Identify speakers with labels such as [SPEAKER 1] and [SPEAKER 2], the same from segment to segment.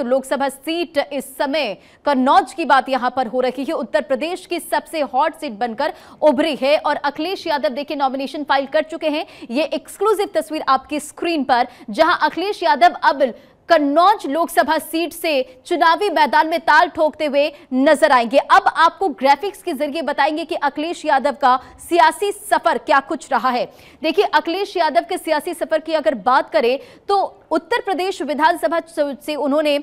[SPEAKER 1] तो लोकसभा सीट इस समय कन्नौज की बात यहां पर हो रही है उत्तर प्रदेश की सबसे हॉट सीट बनकर उभरी है और अखिलेश यादव देखिए नॉमिनेशन फाइल कर चुके हैं ये एक्सक्लूसिव तस्वीर आपकी स्क्रीन पर जहां अखिलेश यादव अब कन्नौज लोकसभा सीट से चुनावी मैदान में ताल ठोकते हुए नजर आएंगे अब आपको ग्राफिक्स के जरिए बताएंगे कि अखिलेश यादव का सियासी सफर क्या कुछ रहा है देखिए अखिलेश यादव के सियासी सफर की अगर बात करें तो उत्तर प्रदेश विधानसभा से उन्होंने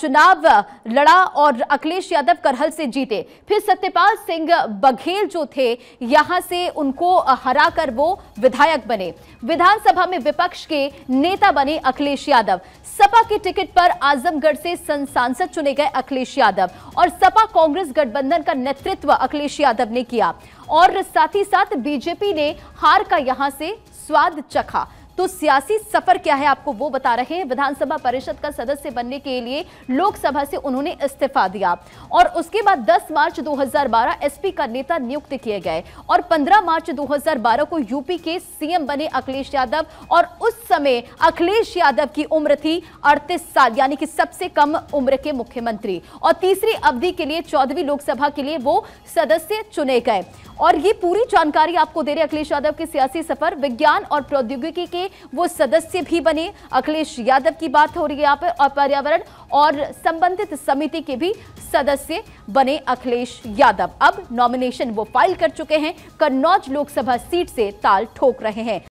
[SPEAKER 1] चुनाव लड़ा और अखिलेश यादव करहल से जीते फिर सत्यपाल सिंह बघेल जो थे यहां से उनको हराकर वो विधायक बने विधानसभा में विपक्ष के नेता बने अखिलेश यादव सपा के टिकट पर आजमगढ़ से सांसद चुने गए अखिलेश यादव और सपा कांग्रेस गठबंधन का नेतृत्व अखिलेश यादव ने किया और साथ ही साथ बीजेपी ने हार का यहां से स्वाद चखा तो सियासी सफर क्या है आपको वो बता रहे हैं विधानसभा परिषद का सदस्य बनने के लिए लोकसभा से उन्होंने इस्तीफा दिया और उसके बाद 10 मार्च 2012 एसपी का नेता नियुक्त किए गए और 15 मार्च 2012 को यूपी के सीएम बने अखिलेश यादव और उस समय अखिलेश यादव की उम्र थी अड़तीस साल यानी कि सबसे कम उम्र के मुख्यमंत्री और तीसरी अवधि के लिए चौदहवीं लोकसभा के लिए वो सदस्य चुने गए और ये पूरी जानकारी आपको दे रहे अखिलेश यादव के सियासी सफर विज्ञान और प्रौद्योगिकी के वो सदस्य भी बने अखिलेश यादव की बात हो रही है यहाँ पर और पर्यावरण और संबंधित समिति के भी सदस्य बने अखिलेश यादव अब नॉमिनेशन वो फाइल कर चुके हैं कन्नौज लोकसभा सीट से ताल ठोक रहे हैं